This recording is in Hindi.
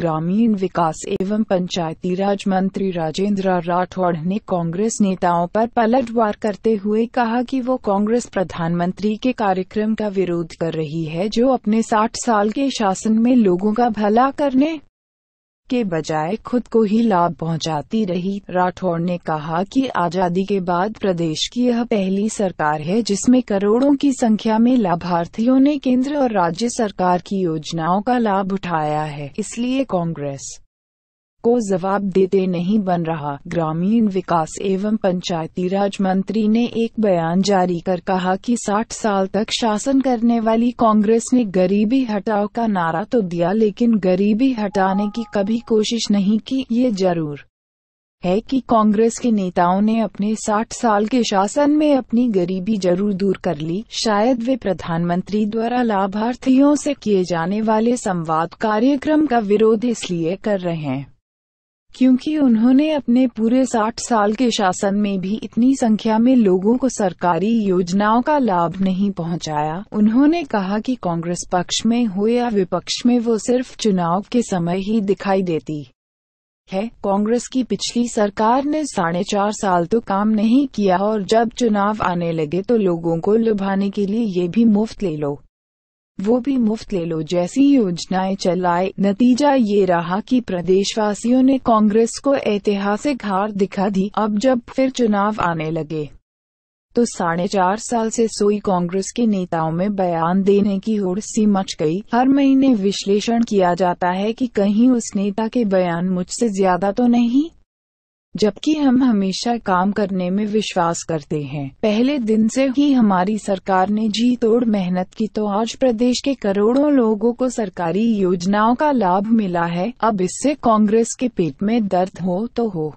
ग्रामीण विकास एवं पंचायती राज मंत्री राजेंद्र राठौड़ ने कांग्रेस नेताओं पर पलटवार करते हुए कहा कि वो कांग्रेस प्रधानमंत्री के कार्यक्रम का विरोध कर रही है जो अपने 60 साल के शासन में लोगों का भला करने के बजाय खुद को ही लाभ पहुंचाती रही राठौर ने कहा कि आजादी के बाद प्रदेश की यह पहली सरकार है जिसमें करोड़ों की संख्या में लाभार्थियों ने केंद्र और राज्य सरकार की योजनाओं का लाभ उठाया है इसलिए कांग्रेस को जवाब देते नहीं बन रहा ग्रामीण विकास एवं पंचायती राज मंत्री ने एक बयान जारी कर कहा कि 60 साल तक शासन करने वाली कांग्रेस ने गरीबी हटाओ का नारा तो दिया लेकिन गरीबी हटाने की कभी कोशिश नहीं की ये जरूर है कि कांग्रेस के नेताओं ने अपने 60 साल के शासन में अपनी गरीबी जरूर दूर कर ली शायद वे प्रधानमंत्री द्वारा लाभार्थियों से किए जाने वाले संवाद कार्यक्रम का विरोध इसलिए कर रहे हैं क्योंकि उन्होंने अपने पूरे 60 साल के शासन में भी इतनी संख्या में लोगों को सरकारी योजनाओं का लाभ नहीं पहुंचाया। उन्होंने कहा कि कांग्रेस पक्ष में हो या विपक्ष में वो सिर्फ चुनाव के समय ही दिखाई देती है कांग्रेस की पिछली सरकार ने साढ़े चार साल तो काम नहीं किया और जब चुनाव आने लगे तो लोगों को लुभाने के लिए ये भी मुफ्त ले लो वो भी मुफ्त ले लो जैसी योजनाएं चलाए नतीजा ये रहा कि प्रदेशवासियों ने कांग्रेस को ऐतिहासिक हार दिखा दी अब जब फिर चुनाव आने लगे तो साढ़े चार साल से सोई कांग्रेस के नेताओं में बयान देने की होड़ सी मच गई हर महीने विश्लेषण किया जाता है कि कहीं उस नेता के बयान मुझसे ज्यादा तो नहीं जबकि हम हमेशा काम करने में विश्वास करते हैं पहले दिन से ही हमारी सरकार ने जी तोड़ मेहनत की तो आज प्रदेश के करोड़ों लोगों को सरकारी योजनाओं का लाभ मिला है अब इससे कांग्रेस के पेट में दर्द हो तो हो